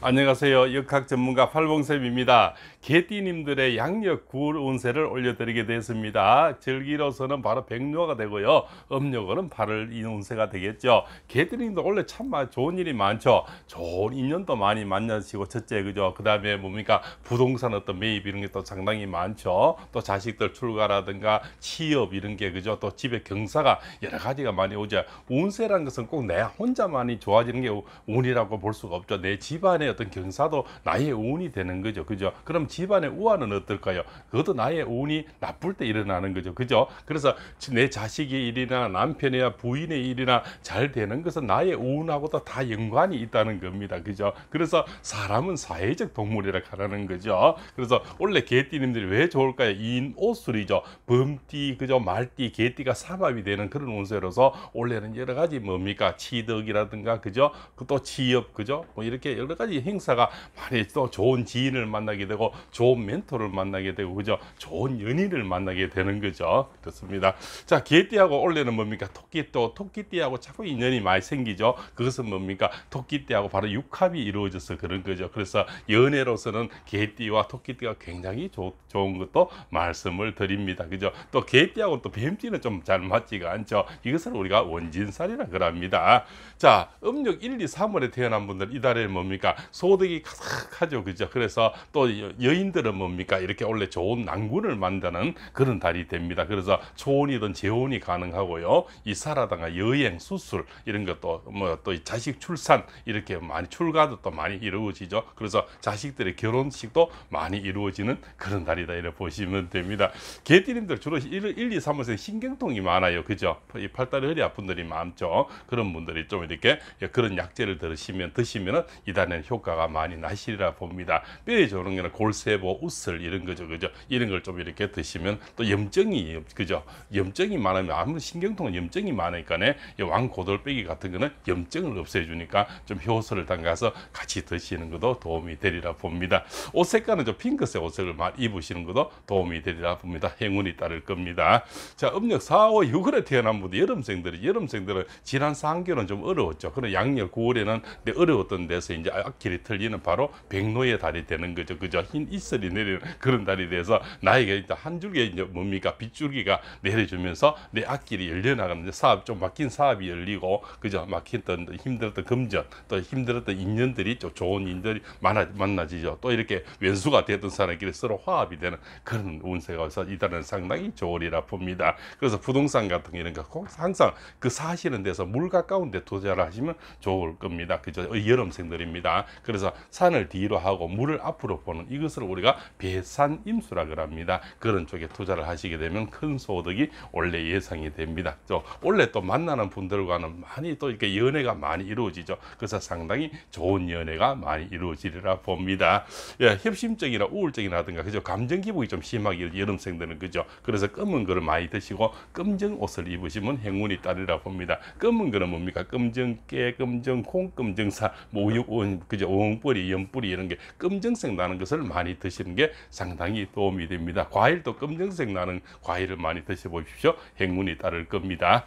안녕하세요. 역학 전문가 팔봉쌤입니다. 개띠님들의 양력 9월 운세를 올려드리게 되었습니다. 절기로서는 바로 백묘가 되고요. 음력으로는 8월 이 운세가 되겠죠. 개띠님도 원래 참 좋은 일이 많죠. 좋은 인연도 많이 만나시고 첫째 그죠. 그 다음에 뭡니까 부동산 어떤 매입 이런 게 또 상당히 많죠. 또 자식들 출가라든가 취업 이런 게 그죠. 또 집에 경사가 여러 가지가 많이 오죠. 운세라는 것은 꼭 내 혼자만이 좋아지는 게 운이라고 볼 수가 없죠. 내 집안에 집안의 어떤 경사도 나의 운이 되는 거죠. 그죠? 그럼 집안의 우환은 어떨까요? 그것도 나의 운이 나쁠 때 일어나는 거죠. 그죠? 그래서 내 자식의 일이나 남편이나 부인의 일이나 잘 되는 것은 나의 운하고도 다 연관이 있다는 겁니다. 그죠? 그래서 사람은 사회적 동물이라 하라는 거죠. 그래서 원래 개띠님들이 왜 좋을까요? 인 오술이죠. 범띠, 그죠? 말띠, 개띠가 삼합이 되는 그런 운세로서 원래는 여러 가지 뭡니까? 취득이라든가, 그죠? 그 또 취업, 그죠? 뭐 이렇게 여러 가지 행사가 많이 또 좋은 지인을 만나게 되고 좋은 멘토를 만나게 되고 그죠 좋은 연인을 만나게 되는 거죠 그렇습니다 자 개띠하고 올해는 뭡니까 토끼 또 토끼띠하고 자꾸 인연이 많이 생기죠 그것은 뭡니까 토끼띠하고 바로 육합이 이루어져서 그런 거죠 그래서 연애로서는 개띠와 토끼띠가 굉장히 좋, 좋은 것도 말씀을 드립니다 그죠 또 개띠하고 또 뱀띠는 좀 잘 맞지가 않죠 이것을 우리가 원진살이라 그럽니다 자 음력 1, 2, 3월에 태어난 분들 이달에 뭡니까 소득이 가득하죠. 그죠? 그래서 또 여인들은 뭡니까? 이렇게 원래 좋은 난군을 만드는 그런 달이 됩니다. 그래서 초혼이든 재혼이 가능하고요. 이 사라다가 여행, 수술 이런 것도 뭐 또 자식 출산 이렇게 많이 출가도 또 많이 이루어지죠. 그래서 자식들의 결혼식도 많이 이루어지는 그런 달이다. 이렇게 보시면 됩니다. 개띠님들 주로 1, 1 2, 3, 월에 신경통이 많아요. 그죠? 이 팔다리 허리 아픈 분들이 많죠. 그런 분들이 좀 이렇게 그런 약재를 들으시면 드시면은 이달에는 효과 효과가 많이 나시리라 봅니다. 뼈에 좋은 거는 골세보, 우슬 이런 거죠. 그죠? 이런 걸 좀 이렇게 드시면 또 염증이 그죠? 염증이 많으면 아무래 신경통은 염증이 많으니까네. 왕고돌빼기 같은 거는 염증을 없애 주니까 좀 효소를 담가서 같이 드시는 것도 도움이 되리라 봅니다. 옷 색깔은 좀 핑크색 옷색을 입으시는 것도 도움이 되리라 봅니다. 행운이 따를 겁니다. 자, 음력 4월 6월에 태어난 분들 여름생들이 여름생들은 지난 3개월은 좀 어려웠죠. 그런 양력 9월에는 어려웠던 데서 이제 아기 길이 틀리는 바로 백로의 달이 되는 거죠. 그죠? 흰 이슬이 내리는 그런 달이 돼서 나에게 한 줄기 이제 뭡니까? 빗줄기가 내려주면서 내 앞길이 열려나가는데 사업 좀 막힌 사업이 열리고 그죠? 막힌던 힘들었던 금전 또 힘들었던 인연들이 좀 좋은 인연들이 많아, 만나지죠. 또 이렇게 왼수가 되던 사람끼리 서로 화합이 되는 그런 운세가 와서 이달은 상당히 좋으리라 봅니다. 그래서 부동산 같은 이런 거 항상 그 사시는 데서 물 가까운 데 투자를 하시면 좋을 겁니다. 그죠? 여름생들입니다. 그래서 산을 뒤로 하고 물을 앞으로 보는 이것을 우리가 배산 임수라 그럽니다. 그런 쪽에 투자를 하시게 되면 큰 소득이 원래 예상이 됩니다. 또 원래 또 만나는 분들과는 많이 또 이렇게 연애가 많이 이루어지죠. 그래서 상당히 좋은 연애가 많이 이루어지리라 봅니다. 예, 협심증이나 우울증이라든가 그죠 감정 기복이 좀 심하게 여름생들은 그죠. 그래서 검은 거를 많이 드시고 검정 옷을 입으시면 행운이 따르라 봅니다. 검은 거는 뭡니까? 검정 깨, 검정 콩, 검정 사, 모유온 뭐, 어, 그죠. 오홍뿌리, 연뿌리 이런 게 검정색 나는 것을 많이 드시는 게 상당히 도움이 됩니다. 과일도 검정색 나는 과일을 많이 드셔보십시오. 행운이 따를 겁니다.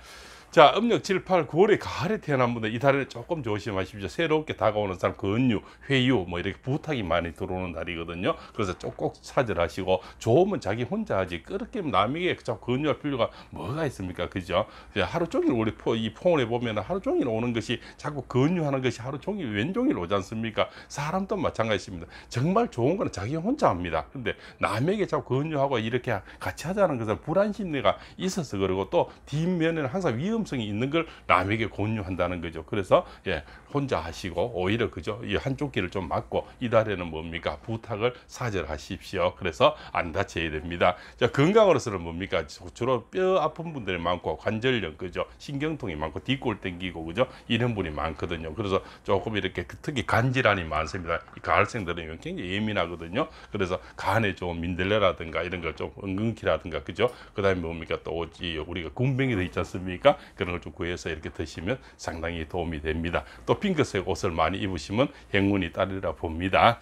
자, 음력 7, 8, 9월에 가을에 태어난 분들 이달을 조금 조심하십시오. 새롭게 다가오는 사람 근유, 그 회유 뭐 이렇게 부탁이 많이 들어오는 달이거든요 그래서 꼭꼭 사절하시고 좋으면 자기 혼자 하지 그렇게 남에게 자꾸 근유할 그 필요가 뭐가 있습니까? 그죠? 하루 종일 우리 포, 이 폰에 보면 하루 종일 오는 것이 자꾸 근유하는 그 것이 하루 종일 왼종일 오지 않습니까? 사람도 마찬가지입니다. 정말 좋은 거는 자기 혼자 합니다. 근데 남에게 자꾸 근유하고 이렇게 같이 하자는 것은 불안 심리가 있어서 그리고 또 뒷면에는 항상 위험 위험성이 있는 걸 남에게 권유한다는 거죠. 그래서 예, 혼자 하시고 오히려 그죠. 이 한쪽 길을 좀 막고 이달에는 뭡니까 부탁을 사절하십시오. 그래서 안 다쳐야 됩니다. 자 건강으로서는 뭡니까 주로 뼈 아픈 분들이 많고 관절염 그죠. 신경통이 많고 뒷골 땡기고 그죠. 이런 분이 많거든요. 그래서 조금 이렇게 그 특히 간질환이 많습니다. 이 가을생들은 굉장히 예민하거든요. 그래서 간에 좀 민들레라든가 이런 걸 좀 은근키라든가 그죠. 그다음에 뭡니까 또 우리가 군뱅이돼 있지 않습니까? 그런 걸 좀 구해서 이렇게 드시면 상당히 도움이 됩니다. 또 핑크색 옷을 많이 입으시면 행운이 따르라 봅니다.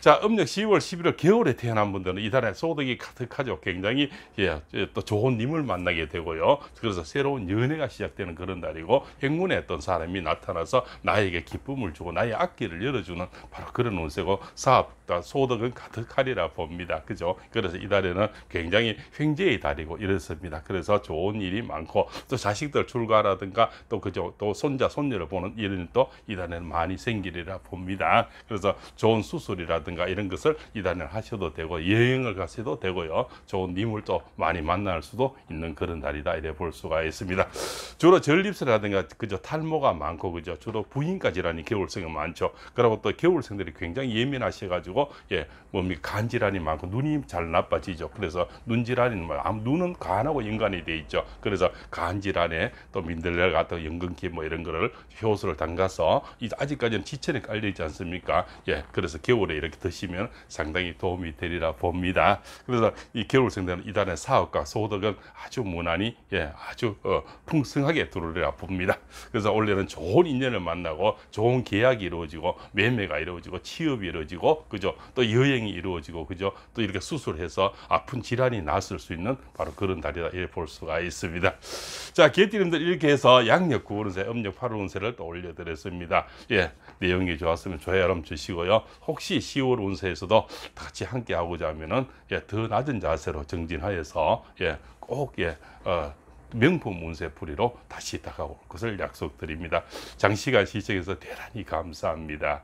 자, 음력 10월, 11월 겨울에 태어난 분들은 이달에 소득이 가득하죠. 굉장히 예, 예 또 좋은 님을 만나게 되고요. 그래서 새로운 연애가 시작되는 그런 날이고 행운의 어떤 사람이 나타나서 나에게 기쁨을 주고 나의 악기를 열어주는 바로 그런 운세고 사업과 소득은 가득하리라 봅니다. 그죠? 그래서 이달에는 굉장히 횡재의 달이고 이렇습니다. 그래서 좋은 일이 많고 또 자식들 출가라든가 또 그죠? 또 손자 손녀를 보는 일은 또 이달에는 많이 생기리라 봅니다. 그래서 좋은 수술이라든가 산책이라든가 이런 것을 이단을 하셔도 되고 여행을 가셔도 되고요. 좋은 님을 또 많이 만날 수도 있는 그런 날이다 이래 볼 수가 있습니다. 주로 전립선이라든가 그저 탈모가 많고 그죠 주로 부인과 질환이 겨울성이 많죠. 그리고 또겨울성들이 굉장히 예민하셔가지고 예 뭡니까 간질환이 많고 눈이 잘 나빠지죠. 그래서 눈질환이 뭐 눈은 간하고 연관이 돼 있죠. 그래서 간질환에 또 민들레 같은 연근기 뭐 이런 거를 효소를 담가서 이제 아직까지는 지천에 깔려 있지 않습니까? 예 그래서 겨울에 이렇게 드시면 상당히 도움이 되리라 봅니다. 그래서 이 겨울생대는 이단의 사업과 소득은 아주 무난히 예, 아주 어, 풍성하게 들어오리라 봅니다. 그래서 올해는 좋은 인연을 만나고 좋은 계약이 이루어지고 매매가 이루어지고 취업이 이루어지고 그죠? 또 여행이 이루어지고 그죠? 또 이렇게 수술해서 아픈 질환이 났을 수 있는 바로 그런 달이다 이렇게 볼 수가 있습니다. 자, 개띠님들 이렇게 해서 양력 9운세, 음력 8운세를 또 올려드렸습니다. 예, 내용이 좋았으면 좋아요 여러분 주시고요. 혹시 10월 10월 운세에서도 같이 함께 하고자 하면은 예, 더 낮은 자세로 정진하여서 예, 꼭 예, 어, 명품 운세풀이로 다시 다가올 것을 약속드립니다. 장시간 시청해서 대단히 감사합니다.